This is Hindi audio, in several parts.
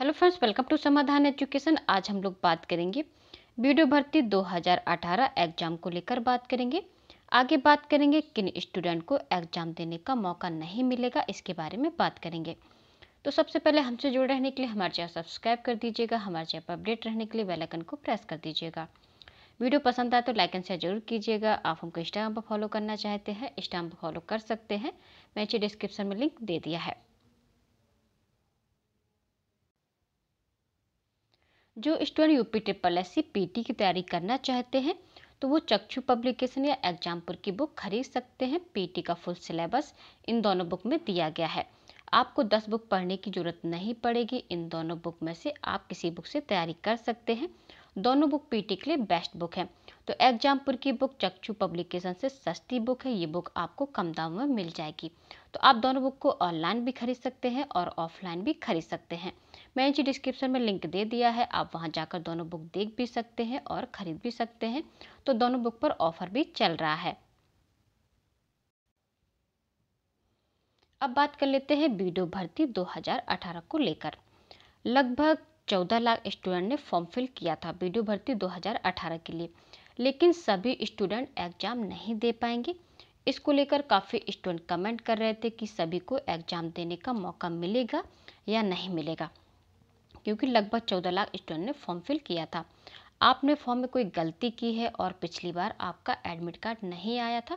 hello friends welcome to Samadhan education आज हम लोग बात करेंगे वीडियो भर्ती 2018 एग्जाम को लेकर बात करेंगे आगे बात करेंगे किन स्टूडेंट को एग्जाम देने का मौका नहीं मिलेगा इसके बारे में बात करेंगे तो सबसे पहले हमसे जुड़े रहने के लिए हमारे चैनल सब्सक्राइब कर दीजिएगा हमारे चैनल पर अपडेट रहने के लिए बेलाइकन को प्रेस कर दीजिएगा वीडियो पसंद आए तो लाइक एंड शेयर जरूर कीजिएगा आप हमको इंस्टाग्राम पर फॉलो करना चाहते हैं इंस्टाग्राम पर फॉलो कर सकते हैं मैं इसे डिस्क्रिप्शन में लिंक दे दिया है जो student UP triple S C PT की तैयारी करना चाहते हैं तो वो चक्षु पब्लिकेशन या एग्जामपुर की बुक खरीद सकते हैं पीटी का फुल सिलेबस इन दोनों बुक में दिया गया है आपको 10 बुक पढ़ने की ज़रूरत नहीं पड़ेगी इन दोनों बुक में से आप किसी बुक से तैयारी कर सकते हैं दोनों बुक पीटी के लिए बेस्ट बुक है तो एग्जामपुर की बुक चक्षु पब्लिकेशन से सस्ती बुक है ये बुक आपको कम दाम में मिल जाएगी तो आप दोनों बुक को ऑनलाइन भी खरीद सकते हैं और ऑफलाइन भी खरीद सकते हैं मैं जी डिस्क्रिप्शन में लिंक दे दिया है आप वहाँ जाकर दोनों बुक देख भी सकते हैं और ख़रीद भी सकते हैं तो दोनों बुक पर ऑफर भी चल रहा है अब बात कर लेते हैं बीडो भर्ती 2018 को लेकर लगभग 14 लाख स्टूडेंट ने फॉर्म फिल किया था बीडो भर्ती 2018 के लिए लेकिन सभी स्टूडेंट एग्जाम नहीं दे पाएंगे इसको लेकर काफ़ी स्टूडेंट कमेंट कर रहे थे कि सभी को एग्ज़ाम देने का मौका मिलेगा या नहीं मिलेगा क्योंकि लगभग चौदह लाख स्टूडेंट ने फॉर्म फिल किया था आपने फॉर्म में कोई गलती की है और पिछली बार आपका एडमिट कार्ड नहीं आया था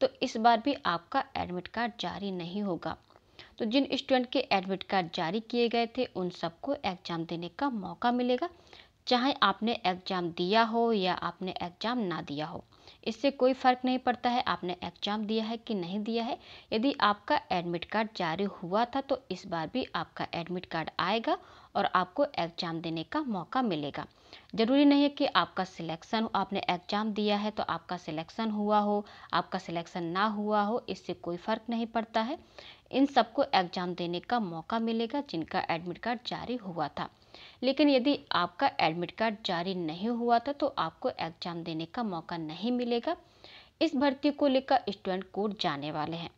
तो इस बार भी आपका एडमिट कार्ड जारी नहीं होगा तो जिन स्टूडेंट के एडमिट कार्ड जारी किए गए थे उन सबको एग्ज़ाम देने का मौका मिलेगा चाहे आपने एग्ज़ाम दिया हो या आपने एग्ज़ाम ना दिया हो इससे कोई फ़र्क नहीं पड़ता है आपने एग्जाम दिया है कि नहीं दिया है यदि आपका एडमिट कार्ड जारी हुआ था तो इस बार भी आपका एडमिट कार्ड आएगा और आपको एग्जाम देने का मौका मिलेगा ज़रूरी नहीं है कि आपका सिलेक्शन आपने एग्ज़ाम दिया है तो आपका सिलेक्शन हुआ हो आपका सिलेक्शन ना हुआ हो इससे कोई फ़र्क नहीं पड़ता है इन सबको एग्ज़ाम देने का मौका मिलेगा जिनका एडमिट कार्ड जारी हुआ था लेकिन यदि आपका एडमिट कार्ड जारी नहीं हुआ था तो आपको एग्जाम देने का मौका नहीं मिलेगा इस भर्ती को लेकर स्टूडेंट कोर्ट जाने वाले हैं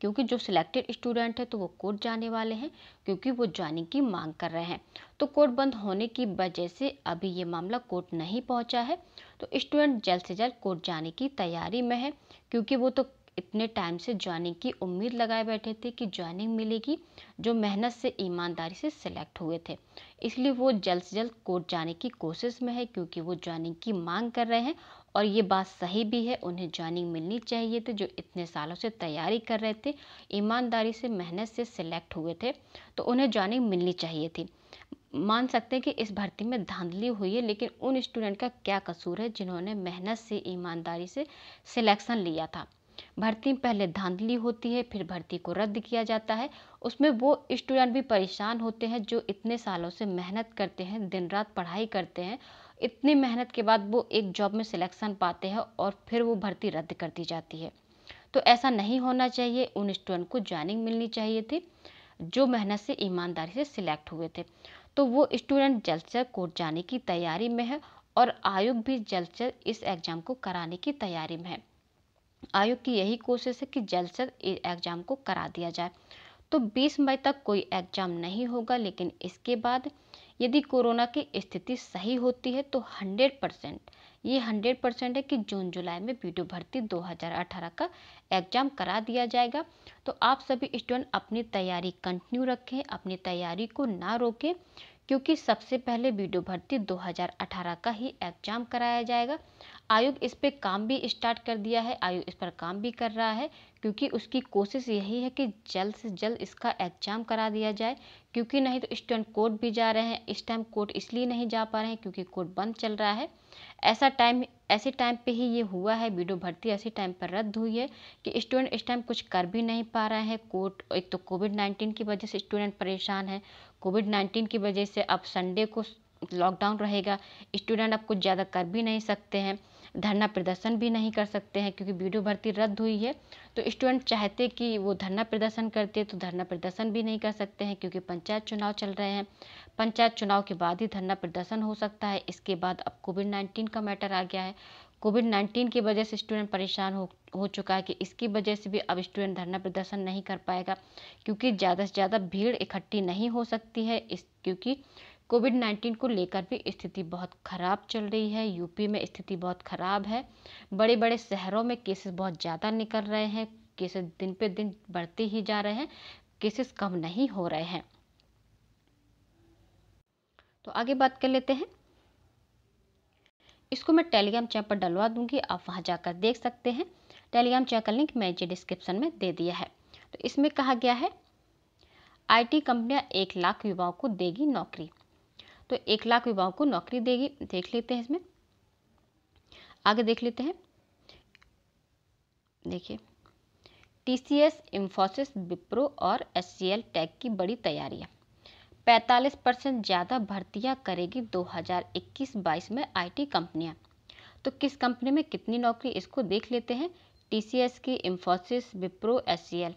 क्योंकि जो सिलेक्टेड स्टूडेंट है तो वो कोर्ट जाने वाले हैं क्योंकि वो ज्वाइनिंग की मांग कर रहे हैं तो कोर्ट बंद होने की वजह से अभी ये मामला कोर्ट नहीं पहुंचा है तो स्टूडेंट जल्द से जल्द कोर्ट जाने की तैयारी में है क्योंकि वो तो इतने टाइम से ज्वाइनिंग की उम्मीद लगाए बैठे थे कि ज्वाइनिंग मिलेगी जो मेहनत से ईमानदारी से सिलेक्ट हुए थे इसलिए वो जल्द से जल्द कोर्ट जाने की कोशिश में है क्योंकि वो ज्वाइनिंग की मांग कर रहे हैं और ये बात सही भी है उन्हें ज्वाइनिंग मिलनी चाहिए थी जो इतने सालों से तैयारी कर रहे थे ईमानदारी से मेहनत से सिलेक्ट हुए थे तो उन्हें ज्वाइनिंग मिलनी चाहिए थी मान सकते हैं कि इस भर्ती में धांधली हुई है लेकिन उन स्टूडेंट का क्या कसूर है जिन्होंने मेहनत से ईमानदारी से सिलेक्शन लिया था भर्ती पहले धांधली होती है फिर भर्ती को रद्द किया जाता है उसमें वो स्टूडेंट भी परेशान होते हैं जो इतने सालों से मेहनत करते हैं दिन रात पढ़ाई करते हैं इतनी मेहनत के बाद वो एक जॉब में सिलेक्शन पाते हैं और फिर वो भर्ती रद्द कर दी जाती है तो ऐसा नहीं होना चाहिए उन स्टूडेंट को ज्वाइनिंग मिलनी चाहिए थी जो मेहनत से ईमानदारी से सिलेक्ट हुए थे तो वो स्टूडेंट जल्द से कोर्ट जाने की तैयारी में है और आयोग भी जल्द से इस एग्ज़ाम को कराने की तैयारी में है आयोग की यही कोशिश है कि जल्द से एग्ज़ाम को करा दिया जाए तो 20 मई तक कोई एग्ज़ाम नहीं होगा लेकिन इसके बाद यदि कोरोना की स्थिति सही होती है तो 100 परसेंट ये 100 परसेंट है कि जून जुलाई में वीडियो भर्ती 2018 का एग्ज़ाम करा दिया जाएगा तो आप सभी स्टूडेंट अपनी तैयारी कंटिन्यू रखें अपनी तैयारी को ना रोकें क्योंकि सबसे पहले बीडो भर्ती 2018 का ही एग्जाम कराया जाएगा आयोग इस पर काम भी स्टार्ट कर दिया है आयोग इस पर काम भी कर रहा है क्योंकि उसकी कोशिश यही है कि जल्द से जल्द इसका एग्जाम करा दिया जाए क्योंकि नहीं तो स्टूडेंट कोर्ट भी जा रहे हैं इस टाइम कोर्ट इसलिए नहीं जा पा रहे हैं क्योंकि कोर्ट बंद चल रहा है ऐसा टाइम ऐसे टाइम पे ही ये हुआ है वीडियो भर्ती ऐसे टाइम पर रद्द हुई है कि स्टूडेंट इस टाइम कुछ कर भी नहीं पा रहे हैं कोर्ट एक तो कोविड नाइन्टीन की वजह से स्टूडेंट परेशान है कोविड नाइन्टीन की वजह से अब संडे को लॉकडाउन रहेगा स्टूडेंट अब कुछ ज़्यादा कर भी नहीं सकते हैं धरना प्रदर्शन भी नहीं कर सकते हैं क्योंकि बी भर्ती रद्द हुई है तो स्टूडेंट चाहते कि वो धरना प्रदर्शन करते तो धरना प्रदर्शन भी नहीं कर सकते हैं क्योंकि पंचायत चुनाव चल रहे हैं पंचायत चुनाव के बाद ही धरना प्रदर्शन हो सकता है इसके बाद अब कोविड नाइन्टीन का मैटर आ गया है कोविड नाइन्टीन की वजह से स्टूडेंट परेशान हो हो चुका है कि इसकी वजह से भी अब स्टूडेंट धरना प्रदर्शन नहीं कर पाएगा क्योंकि ज़्यादा से ज़्यादा भीड़ इकट्ठी नहीं हो सकती है इस क्योंकि कोविड 19 को लेकर भी स्थिति बहुत ख़राब चल रही है यूपी में स्थिति बहुत ख़राब है बड़े बड़े शहरों में केसेस बहुत ज़्यादा निकल रहे हैं केसेस दिन पे दिन बढ़ते ही जा रहे हैं केसेस कम नहीं हो रहे हैं तो आगे बात कर लेते हैं इसको मैं टेलीग्राम चैनल पर डलवा दूंगी आप वहां जाकर देख सकते हैं टेलीग्राम चैनल का लिंक मैं नीचे डिस्क्रिप्शन में दे दिया है तो इसमें कहा गया है आईटी कंपनियां एक लाख युवाओं को देगी नौकरी तो एक लाख युवाओं को नौकरी देगी देख लेते हैं इसमें आगे देख लेते हैं देखिए T C S Infosys Wipro और एस सी एल टैग की बड़ी तैयारियां 45 परसेंट ज़्यादा भर्तियां करेगी 2021-22 में आईटी कंपनियां तो किस कंपनी में कितनी नौकरी इसको देख लेते हैं टीसीएस की इन्फोसिस विप्रो एल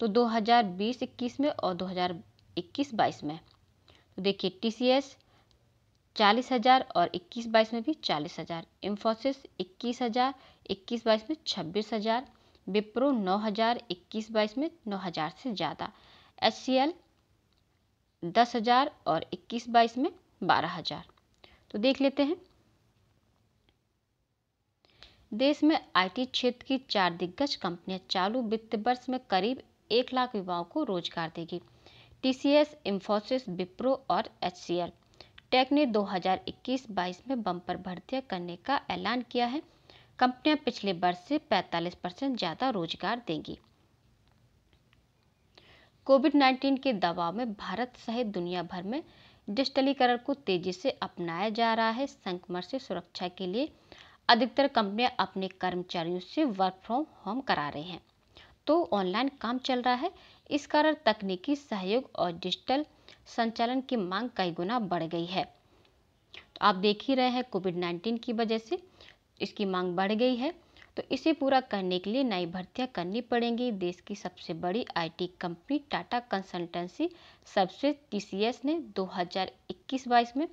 तो 2020-21 में और 2021-22 में तो देखिए टी सी एस चालीस हज़ार और इक्कीस बाईस में भी चालीस हज़ार इम्फोसिस इक्कीस हज़ार इक्कीस बाईस में छब्बीस हज़ार विप्रो नौ हज़ार इक्कीस बाईस में नौ हज़ार से ज़्यादा एच सी एल दस हज़ार और इक्कीस बाईस में बारह हज़ार तो देख लेते हैं देश में आईटी क्षेत्र की चार दिग्गज कंपनियां चालू वित्त वर्ष में करीब एक लाख युवाओं को रोजगार देगी टीसीएस, इंफोसिस विप्रो और एचसीएल टेक ने 2021-22 में बम्पर भर्तियां करने का ऐलान किया है कंपनियां पिछले वर्ष से 45 परसेंट ज़्यादा रोजगार देंगी कोविड 19 के दबाव में भारत सहित दुनिया भर में डिजिटलीकरण को तेजी से अपनाया जा रहा है संक्रमण से सुरक्षा के लिए अधिकतर कंपनियां अपने कर्मचारियों से वर्क फ्रॉम होम करा रही हैं तो ऑनलाइन काम चल रहा है इस कारण तकनीकी सहयोग और डिजिटल संचालन की मांग कई गुना बढ़ गई है तो आप देख ही रहे हैं कोविड नाइन्टीन की वजह से इसकी मांग बढ़ गई है तो इसे पूरा करने के लिए नई भर्तियां करनी पड़ेंगी देश की सबसे बड़ी आईटी कंपनी टाटा कंसल्टेंसी सबसे टीसीएस ने 2021-22 में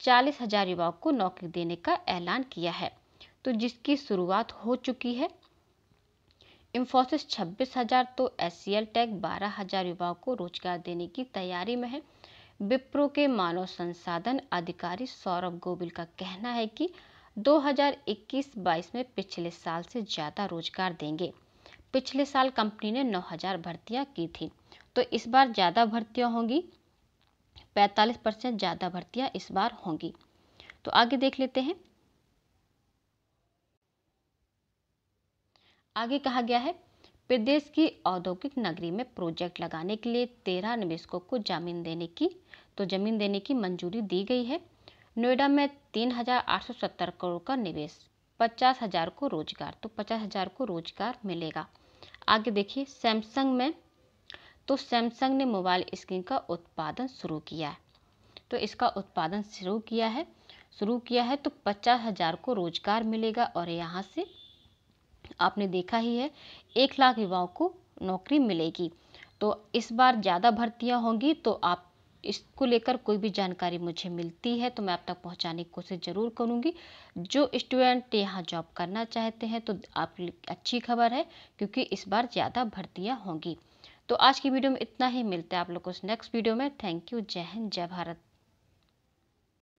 चालीस हजार युवाओं को नौकरी देने का ऐलान किया है तो जिसकी शुरुआत हो चुकी है इंफोसिस छब्बीस हज़ार तो एस टेक बारह हज़ार युवाओं को रोजगार देने की तैयारी में है विप्रो के मानव संसाधन अधिकारी सौरभ गोबिल का कहना है कि 2021-22 में पिछले साल से ज़्यादा रोजगार देंगे पिछले साल कंपनी ने 9000 भर्तियां की थी तो इस बार ज़्यादा भर्तियां होंगी 45 परसेंट ज़्यादा भर्तियां इस बार होंगी तो आगे देख लेते हैं आगे कहा गया है प्रदेश की औद्योगिक नगरी में प्रोजेक्ट लगाने के लिए तेरह निवेशकों को जमीन देने की तो जमीन देने की मंजूरी दी गई है नोएडा में तीन हजार आठ सौ सत्तर करोड़ का निवेश पचास हजार को रोजगार तो पचास हजार को रोजगार मिलेगा आगे देखिए सैमसंग में तो सैमसंग ने मोबाइल स्क्रीन का उत्पादन शुरू किया है तो इसका उत्पादन शुरू किया है शुरू किया है तो पचास हजार को रोजगार मिलेगा और यहाँ से आपने देखा ही है एक लाख युवाओं को नौकरी मिलेगी तो इस बार ज़्यादा भर्तियाँ होंगी तो आप इसको लेकर कोई भी जानकारी मुझे मिलती है तो मैं आप तक पहुंचाने की कोशिश ज़रूर करूंगी जो स्टूडेंट यहाँ जॉब करना चाहते हैं तो आप अच्छी खबर है क्योंकि इस बार ज़्यादा भर्तियाँ होंगी तो आज की वीडियो में इतना ही मिलता है आप लोग को नेक्स्ट वीडियो में थैंक यू जय हिंद जय भारत